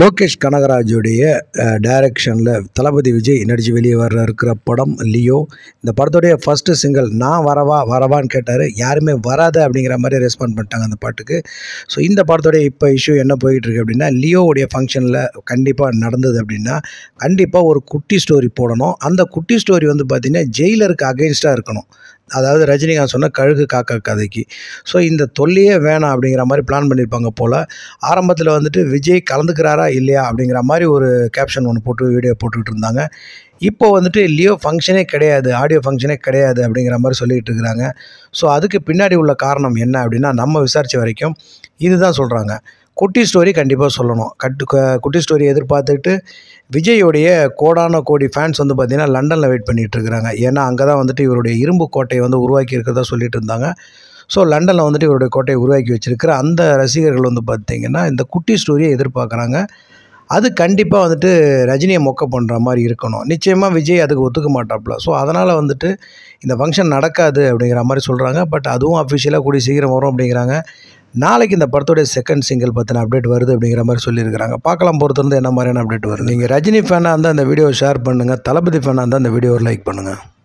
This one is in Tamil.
லோகேஷ் கனகராஜுடைய டைரக்ஷனில் தளபதி விஜய் நடித்து வெளியே வர இருக்கிற படம் லியோ இந்த படத்துடைய ஃபஸ்ட்டு சிங்கிள் நான் வரவா வரவான்னு கேட்டார் யாருமே வராது அப்படிங்கிற மாதிரி ரெஸ்பாண்ட் பண்ணிட்டாங்க அந்த பாட்டுக்கு ஸோ இந்த படத்துடைய இப்போ இஷ்யூ என்ன போயிட்டுருக்கு அப்படின்னா லியோவுடைய ஃபங்க்ஷனில் கண்டிப்பாக நடந்தது அப்படின்னா கண்டிப்பாக ஒரு குட்டி ஸ்டோரி போடணும் அந்த குட்டி ஸ்டோரி வந்து பார்த்திங்கன்னா ஜெயிலருக்கு அகெயின்ஸ்டாக இருக்கணும் அதாவது ரஜினிகாந்த் சொன்ன கழுகு காக்கா கதைக்கு ஸோ இந்த தொல்லையே வேணாம் அப்படிங்கிற மாதிரி பிளான் பண்ணியிருப்பாங்க போல் ஆரம்பத்தில் வந்துட்டு விஜய் கலந்துக்கிறாரா இல்லையா அப்படிங்கிற மாதிரி ஒரு கேப்ஷன் ஒன்று போட்டு வீடியோ போட்டுக்கிட்டு இருந்தாங்க இப்போ வந்துட்டு லியோ ஃபங்க்ஷனே கிடையாது ஆடியோ ஃபங்க்ஷனே கிடையாது அப்படிங்கிற மாதிரி சொல்லிக்கிட்டு இருக்கிறாங்க ஸோ அதுக்கு பின்னாடி உள்ள காரணம் என்ன அப்படின்னா நம்ம விசாரித்த வரைக்கும் இதுதான் சொல்கிறாங்க குட்டி ஸ்டோரி கண்டிப்பாக சொல்லணும் கட்டு குட்டி ஸ்டோரி எதிர்பார்த்துக்கிட்டு விஜயோடைய கோடான கோடி ஃபேன்ஸ் வந்து பார்த்திங்கன்னா லண்டனில் வெயிட் பண்ணிகிட்டு இருக்கிறாங்க ஏன்னா அங்கே தான் வந்துட்டு இவருடைய இரும்பு கோட்டையை வந்து உருவாக்கி இருக்கிறதா சொல்லிட்டு இருந்தாங்க ஸோ லண்டனில் வந்துட்டு இவருடைய கோட்டையை உருவாக்கி வச்சுருக்கிற அந்த ரசிகர்கள் வந்து பார்த்திங்கன்னா இந்த குட்டி ஸ்டோரியை எதிர்பார்க்குறாங்க அது கண்டிப்பாக வந்துட்டு ரஜினியை மொக்க பண்ணுற மாதிரி இருக்கணும் நிச்சயமாக விஜய் அதுக்கு ஒத்துக்க மாட்டாப்புல ஸோ அதனால் வந்துட்டு இந்த ஃபங்க்ஷன் நடக்காது அப்படிங்கிற மாதிரி சொல்கிறாங்க பட் அதுவும் அஃபிஷியலாக கூடிய சீக்கிரம் வரும் அப்படிங்கிறாங்க நாளைக்கு இந்த படத்துடைய செகண்ட் சிங்கிள் பற்றின அப்டேட் வருது அப்படிங்கிற மாதிரி சொல்லியிருக்கிறாங்க பார்க்கலாம் பொறுத்திருந்து என்ன மாதிரியான அப்டேட் வருது நீங்கள் ரஜினி ஃபேனாக இருந்தால் அந்த வீடியோ ஷேர் பண்ணுங்கள் தளபதி ஃபேனாக இருந்தால் அந்த வீடியோவை லைக் பண்ணுங்கள்